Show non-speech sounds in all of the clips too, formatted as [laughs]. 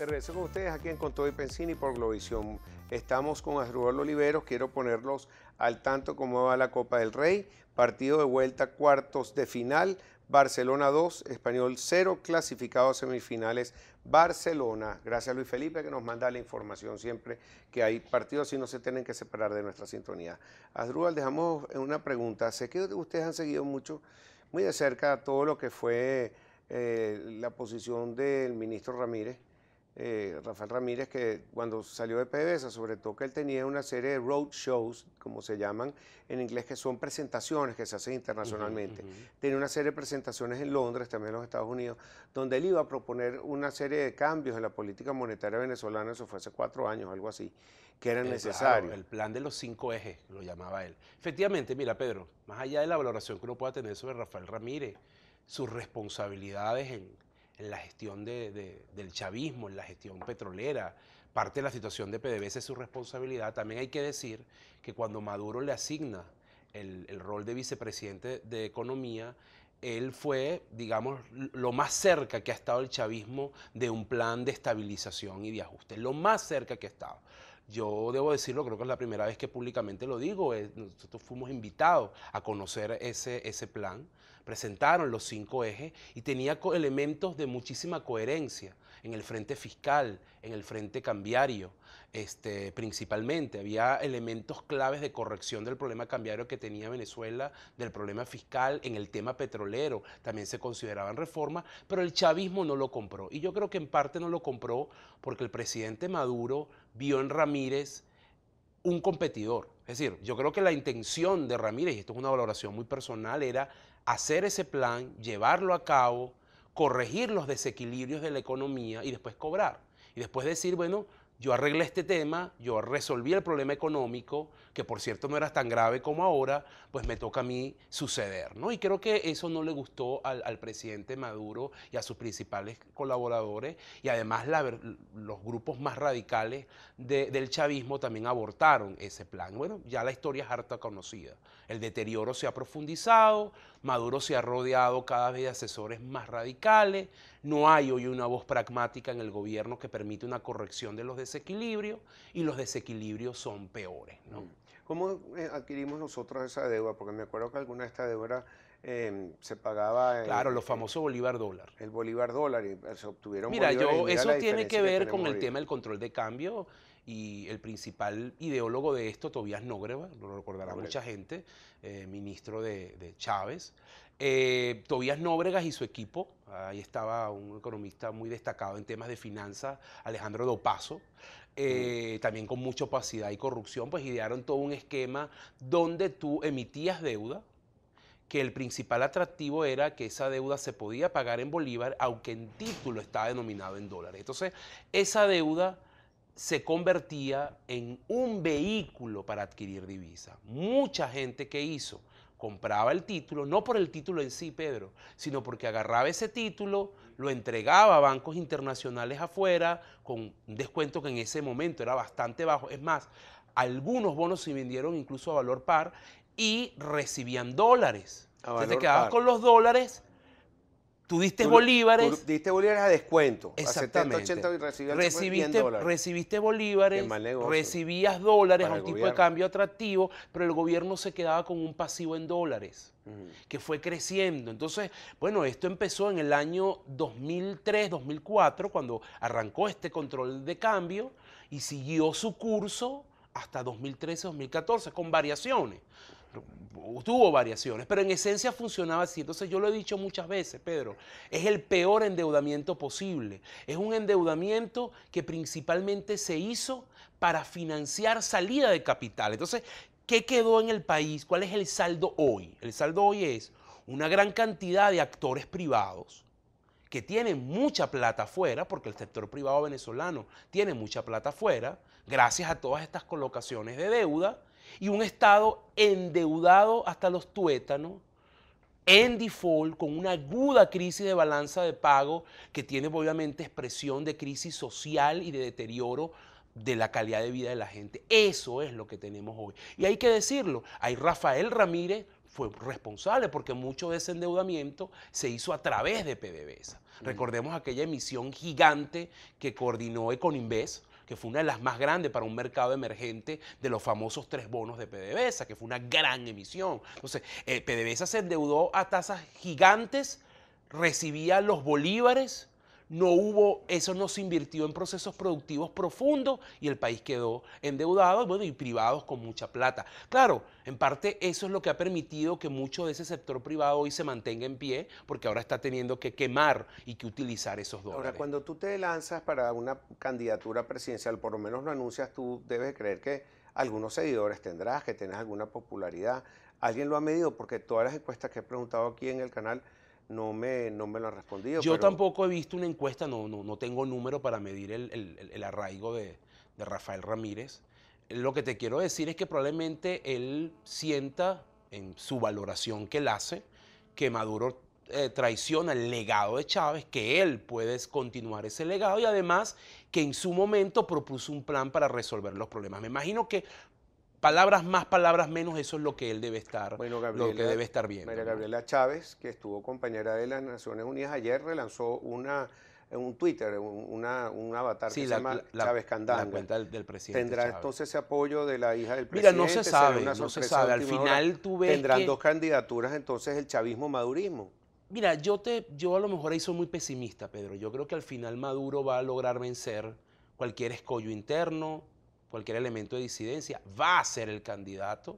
De con ustedes aquí en Contoy y Pensini por Globovisión. Estamos con Asdrúbal Oliveros. Quiero ponerlos al tanto cómo va la Copa del Rey. Partido de vuelta, cuartos de final. Barcelona 2, Español 0, clasificado a semifinales Barcelona. Gracias a Luis Felipe que nos manda la información siempre que hay partidos y no se tienen que separar de nuestra sintonía. Asdrúbal, dejamos una pregunta. Sé que ustedes han seguido mucho, muy de cerca, todo lo que fue eh, la posición del ministro Ramírez eh, Rafael Ramírez, que cuando salió de PDVSA, sobre todo que él tenía una serie de road shows, como se llaman en inglés, que son presentaciones que se hacen internacionalmente. Tiene una serie de presentaciones en Londres, también en los Estados Unidos, donde él iba a proponer una serie de cambios en la política monetaria venezolana, eso fue hace cuatro años, algo así, que eran eh, necesarios. el plan de los cinco ejes, lo llamaba él. Efectivamente, mira, Pedro, más allá de la valoración que uno pueda tener sobre Rafael Ramírez, sus responsabilidades en en la gestión del chavismo, en la gestión petrolera. Parte de la situación de PDVSA es su responsabilidad. También hay que decir que cuando Maduro le asigna el, el rol de vicepresidente de Economía, él fue, digamos, lo más cerca que ha estado el chavismo de un plan de estabilización y de ajuste, lo más cerca que ha estado. Yo debo decirlo, creo que es la primera vez que públicamente lo digo, nosotros fuimos invitados a conocer ese plan, presentaron los cinco ejes y tenía elementos de muchísima coherencia en el frente fiscal, en el frente cambiario, este, principalmente. Había elementos claves de corrección del problema cambiario que tenía Venezuela, del problema fiscal, en el tema petrolero, también se consideraban reformas, pero el chavismo no lo compró. Y yo creo que en parte no lo compró porque el presidente Maduro vio en Ramírez un competidor. Es decir, yo creo que la intención de Ramírez, y esto es una valoración muy personal, era hacer ese plan, llevarlo a cabo, corregir los desequilibrios de la economía y después cobrar. Y después decir, bueno, yo arreglé este tema, yo resolví el problema económico, que por cierto no era tan grave como ahora, pues me toca a mí suceder, ¿no? Y creo que eso no le gustó al, presidente Maduro y a sus principales colaboradores, y además la, los grupos más radicales del chavismo también abortaron ese plan. Bueno, ya la historia es harta conocida. El deterioro se ha profundizado, Maduro se ha rodeado cada vez de asesores más radicales, no hay hoy una voz pragmática en el gobierno que permite una corrección de los desequilibrios y los desequilibrios son peores. Mm. ¿Cómo eh, adquirimos nosotros esa deuda? Porque me acuerdo que alguna de estas deudas em, se pagaba... Claro, los famosos bolívar dólar. El bolívar dólar, y eh, se obtuvieron... Mira, yo, eso tiene que ver con el tema del control de cambio y el principal ideólogo de esto, Tobías Nóbrega, lo recordará mucha gente, eh, ministro de, Chávez. Eh, Tobías Nóbregas y su equipo, ahí estaba un economista muy destacado en temas de finanzas, Alejandro Dopaso, eh, mm. también con mucha opacidad y corrupción, pues idearon todo un esquema donde tú emitías deuda, que el principal atractivo era que esa deuda se podía pagar en Bolívar, aunque en título estaba denominado en dólares. Entonces, esa deuda se convertía en un vehículo para adquirir divisa. Mucha gente que hizo compraba el título, no por el título en sí, Pedro, sino porque agarraba ese título, lo entregaba a bancos internacionales afuera con un descuento que en ese momento era bastante bajo. Es más, algunos bonos se vendieron incluso a valor par y recibían dólares. Entonces te quedabas con los dólares Tú diste bolívares. diste bolívares a descuento. Exactamente. A 80 y recibiste, recibiste bolívares, recibías dólares a un tipo de cambio atractivo, pero el gobierno se quedaba con un pasivo en dólares, que fue creciendo. Entonces, bueno, esto empezó en el año 2003, 2004, cuando arrancó este control de cambio y siguió su curso hasta 2013, 2014, con variaciones tuvo variaciones, pero en esencia funcionaba así. Entonces yo lo he dicho muchas veces, Pedro, es el peor endeudamiento posible. Es un endeudamiento que principalmente se hizo para financiar salida de capital. Entonces, ¿qué quedó en el país? ¿Cuál es el saldo hoy? El saldo hoy es una gran cantidad de actores privados que tienen mucha plata afuera, porque el sector privado venezolano tiene mucha plata afuera, gracias a todas estas colocaciones de deuda, y un Estado endeudado hasta los tuétanos, en default, con una aguda crisis de balanza de pago que tiene obviamente expresión de crisis social y de deterioro de la calidad de vida de la gente. Eso es lo que tenemos hoy. Y hay que decirlo, ahí Rafael Ramírez fue responsable porque mucho de ese endeudamiento se hizo a través de PDVSA. Recordemos aquella emisión gigante que coordinó Econinvest que fue una de las más grandes para un mercado emergente de los famosos tres bonos de PDVSA, que fue una gran emisión. Entonces, eh, PDVSA se endeudó a tasas gigantes, recibía los bolívares no hubo, eso no se invirtió en procesos productivos profundos y el país quedó endeudado bueno, y privados con mucha plata. Claro, en parte eso es lo que ha permitido que mucho de ese sector privado hoy se mantenga en pie porque ahora está teniendo que quemar y que utilizar esos dólares. Ahora, cuando tú te lanzas para una candidatura presidencial, por lo menos lo anuncias, tú debes creer que algunos seguidores tendrás, que tenés alguna popularidad. ¿Alguien lo ha medido? Porque todas las encuestas que he preguntado aquí en el canal no me, no me lo han respondido. Yo tampoco he visto una encuesta, no, no, no tengo número para medir el, arraigo de, Rafael Ramírez. Lo que te quiero decir es que probablemente él sienta en su valoración que él hace que Maduro eh, traiciona el legado de Chávez, que él puede continuar ese legado y además que en su momento propuso un plan para resolver los problemas. Me imagino que palabras más, palabras menos, eso es lo que él debe estar, lo que debe estar bien. María Gabriela Chávez, que estuvo compañera de las Naciones Unidas ayer, relanzó una un Twitter, un avatar que se llama Chávez Candanga. La cuenta del, presidente Tendrá entonces ese apoyo de la hija del presidente. Mira, no se sabe, no se sabe. Al final tú Tendrán dos candidaturas entonces el chavismo-madurismo. Mira, yo, te, yo a lo mejor ahí soy muy pesimista, Pedro. Yo creo que al final Maduro va a lograr vencer cualquier escollo interno, cualquier elemento de disidencia, va a ser el candidato,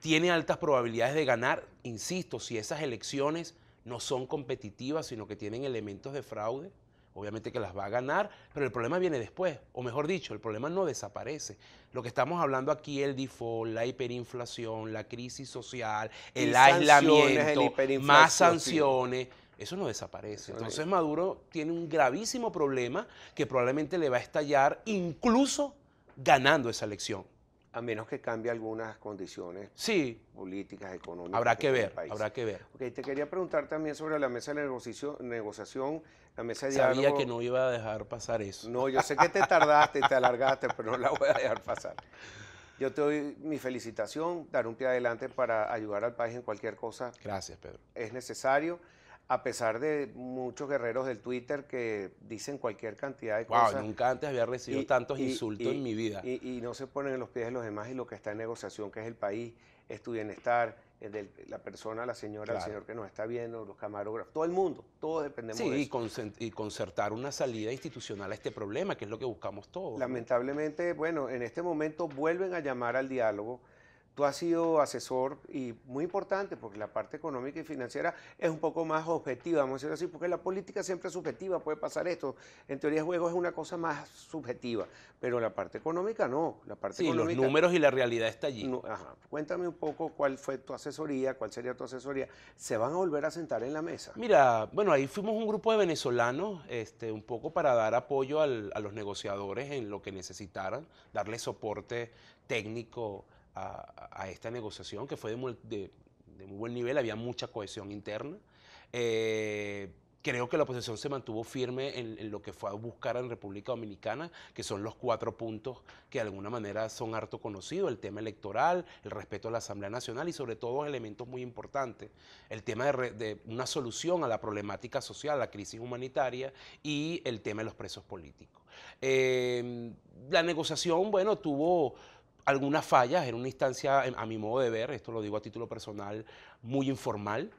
tiene altas probabilidades de ganar, insisto, si esas elecciones no son competitivas, sino que tienen elementos de fraude, obviamente que las va a ganar, pero el problema viene después, o mejor dicho, el problema no desaparece. Lo que estamos hablando aquí, el default, la hiperinflación, la crisis social, el aislamiento, más sanciones. Eso no desaparece. Entonces Maduro tiene un gravísimo problema que probablemente le va a estallar incluso ganando esa elección. A menos que cambie algunas condiciones políticas, económicas. Habrá que este ver, habrá que ver. Okay, te quería preguntar también sobre la mesa de negociación, la mesa de Sabía que no iba a dejar pasar eso. No, yo sé que te tardaste, te alargaste, pero no la voy a dejar pasar. Yo te doy mi felicitación, dar un pie adelante para ayudar al país en cualquier cosa. Gracias, Pedro. Es necesario a pesar de muchos guerreros del Twitter que dicen cualquier cantidad de cosas. Nunca antes había recibido tantos insultos en mi vida. Y, no se ponen en los pies de los demás y lo que está en negociación, que es el país, es tu bienestar, la persona, la señora, el señor que nos está viendo, los camarógrafos, todo el mundo, todos dependemos de eso. y concertar una salida institucional a este problema, que es lo que buscamos todos. Lamentablemente, bueno, en este momento vuelven a llamar al diálogo Tú has sido asesor y muy importante porque la parte económica y financiera es un poco más objetiva, vamos a decirlo así, porque la política siempre es subjetiva, puede pasar esto. En teoría de juegos es una cosa más subjetiva, pero la parte económica no. La parte sí, los números y la realidad está allí. Cuéntame un poco cuál fue tu asesoría, cuál sería tu asesoría. ¿Se van a volver a sentar en la mesa? Mira, bueno, ahí fuimos un grupo de venezolanos este, un poco para dar apoyo a los negociadores en lo que necesitaran, darle soporte técnico a, esta negociación que fue de muy, buen nivel, había mucha cohesión interna. Eh, creo que la oposición se mantuvo firme en, lo que fue a buscar en República Dominicana, que son los cuatro puntos que de alguna manera son harto conocidos, el tema electoral, el respeto a la Asamblea Nacional y sobre todo elementos muy importantes, el tema de, una solución a la problemática social, a la crisis humanitaria y el tema de los presos políticos. Eh, la negociación, bueno, tuvo algunas fallas en una instancia, em, a mi modo de ver, esto lo digo a título personal, muy informal.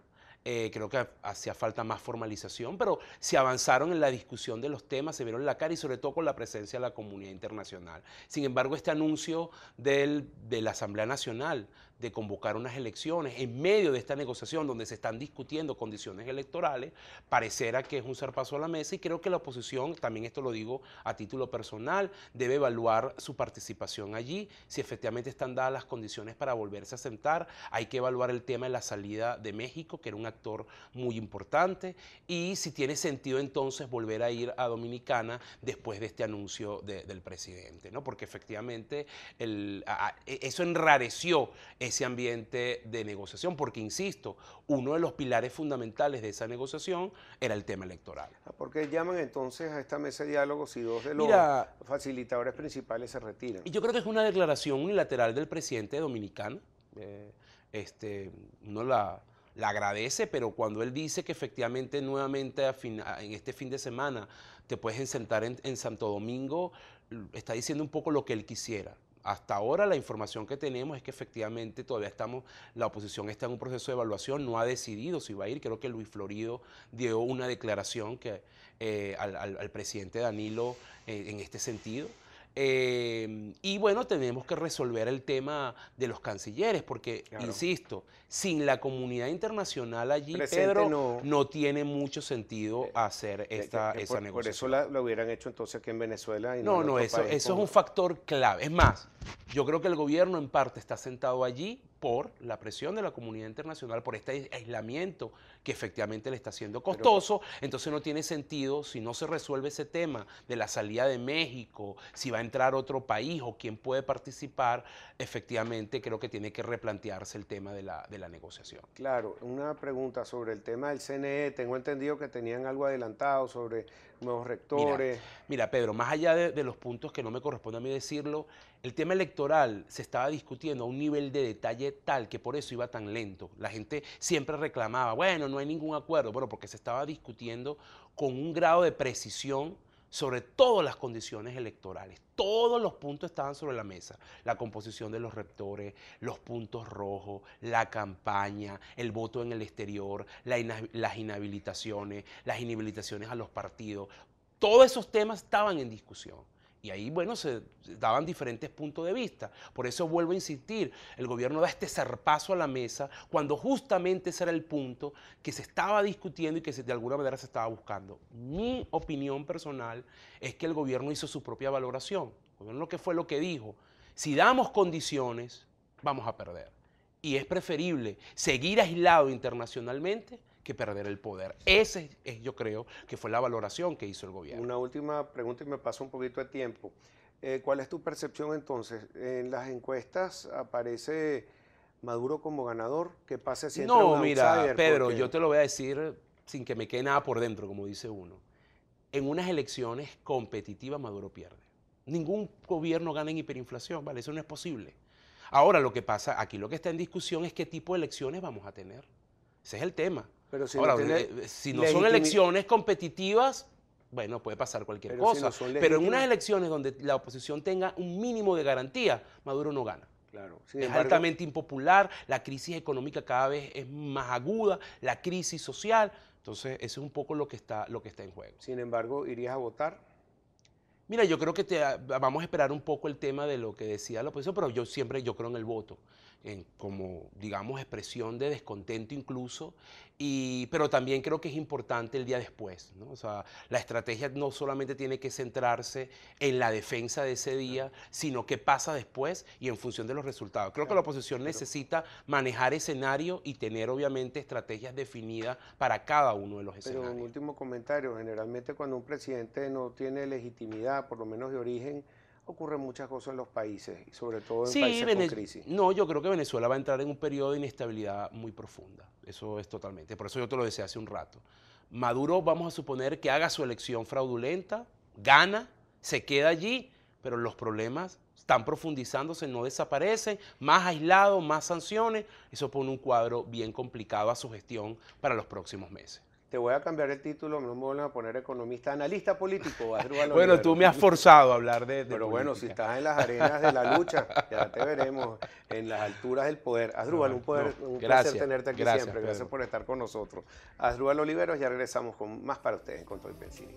Eh, creo que hacía falta más formalización, pero se avanzaron en la discusión de los temas, se vieron la cara y sobre todo con la presencia de la comunidad internacional. Sin embargo, este anuncio del, de la Asamblea Nacional de convocar unas elecciones en medio de esta negociación donde se están discutiendo condiciones electorales, pareciera que es un zarpazo a la mesa y creo que la oposición, también esto lo digo a título personal, debe evaluar su participación allí, si efectivamente están dadas las condiciones para volverse a sentar, hay que evaluar el tema de la salida de México, que era un actor muy importante, y si tiene sentido entonces volver a ir a Dominicana después de este anuncio del presidente, ¿no? porque efectivamente el, e, eso enrareció ese ambiente de negociación, porque, insisto, uno de los pilares fundamentales de esa negociación era el tema electoral. Ah, ¿Por qué llaman entonces a esta mesa de diálogo si dos de los facilitadores principales se retiran? Y yo creo que es una declaración unilateral del presidente dominicano. Eh, este, uno la, la agradece, pero cuando él dice que efectivamente nuevamente a en este fin de semana te puedes sentar en, en Santo Domingo, está diciendo un poco lo que él quisiera. Hasta ahora la información que tenemos es que efectivamente todavía estamos, la oposición está en un proceso de evaluación, no ha decidido si va a ir. Creo que Luis Florido dio una declaración que, eh, al, presidente Danilo eh, en este sentido. Em, y bueno, tenemos que resolver el tema de los cancilleres, porque, insisto, sin la comunidad internacional allí, Pedro, no, tiene mucho sentido eh, hacer eh, esta, esa negociación. Por eso la, hubieran hecho entonces aquí en Venezuela. Y no, no, eso, eso es un factor clave. Es más, yo creo que el gobierno en parte está sentado allí por la presión de la comunidad internacional, por este aislamiento que efectivamente le está siendo costoso. Entonces no tiene sentido si no se resuelve ese tema de la salida de México, si va a entrar otro país o quién puede participar, efectivamente creo que tiene que replantearse el tema de la, de la negociación. Claro, una pregunta sobre el tema del CNE. Tengo entendido que tenían algo adelantado sobre nuevos rectores. Mira, Pedro, más allá de, de, los puntos que no me corresponde a mí decirlo, el tema electoral se estaba discutiendo a un nivel de detalle tal que por eso iba tan lento. La gente siempre reclamaba, bueno, no hay ningún acuerdo, bueno, porque se estaba discutiendo con un grado de precisión sobre todas las condiciones electorales. Todos los puntos estaban sobre la mesa. La composición de los rectores, los puntos rojos, la campaña, el voto en el exterior, las inhabilitaciones, las inhabilitaciones a los partidos. Todos esos temas estaban en discusión. Y ahí, bueno, se daban diferentes puntos de vista. Por eso vuelvo a insistir, el gobierno da este zarpazo a la mesa cuando justamente ese era el punto que se estaba discutiendo y que de alguna manera se estaba buscando. Mi opinión personal es que el gobierno hizo su propia valoración. El gobierno que fue lo que dijo, si damos condiciones, vamos a perder. Y es preferible seguir aislado internacionalmente que perder el poder. Ese es, yo creo, que fue la valoración que hizo el gobierno. Una última pregunta y me pasó un poquito de tiempo. Eh, ¿Cuál es tu percepción entonces? En las encuestas aparece Maduro como ganador. ¿Qué pasa si entra No, mira, Pedro, yo te lo voy a decir sin que me quede nada por dentro, como dice uno. En unas elecciones competitivas Maduro pierde. Ningún gobierno gana en hiperinflación, ¿vale? Eso no es posible. Ahora lo que pasa, aquí lo que está en discusión es qué tipo de elecciones vamos a tener. Ese es el tema si Ahora, eh, eh, si no son elecciones competitivas, bueno, puede pasar cualquier cosa. pero en unas elecciones donde la oposición tenga un mínimo de garantía, Maduro no gana. Claro. es altamente impopular, la crisis económica cada vez es más aguda, la crisis social. Entonces, eso es un poco lo que está, lo que está en juego. Sin embargo, ¿irías a votar? Mira, yo creo que te, ah, vamos a esperar un poco el tema de lo que decía la oposición, pero yo siempre yo creo en el voto, en, como digamos expresión de descontento incluso, y, pero también creo que es importante el día después, O sea, la estrategia no solamente tiene que centrarse en la defensa de ese día, sino qué pasa después y en función de los resultados. Creo que la oposición necesita manejar escenario y tener obviamente estrategias definidas para cada uno de los escenarios. Pero un último comentario, generalmente cuando un presidente no tiene legitimidad por lo menos de origen, ocurren muchas cosas en los países, y sobre todo en países crisis. No, yo creo que Venezuela va a entrar en un periodo de inestabilidad muy profunda. Eso es totalmente. Por eso yo te lo decía hace un rato. Maduro, vamos a suponer que haga su elección fraudulenta, gana, se queda allí, pero los problemas están profundizándose, no desaparecen, más aislado, más sanciones. Eso pone un cuadro bien complicado a su gestión para los próximos meses te voy a cambiar el título, no me vuelven a poner economista, analista político. bueno, tú me has [laughs] forzado a hablar de... Pero bueno, si estás en las arenas de la lucha, ya te veremos en las alturas del poder. Asdrúbal, un, poder, placer tenerte aquí siempre. Gracias por estar con nosotros. Asdrúbal Oliveros, ya regresamos con más para ustedes en Control Pensil.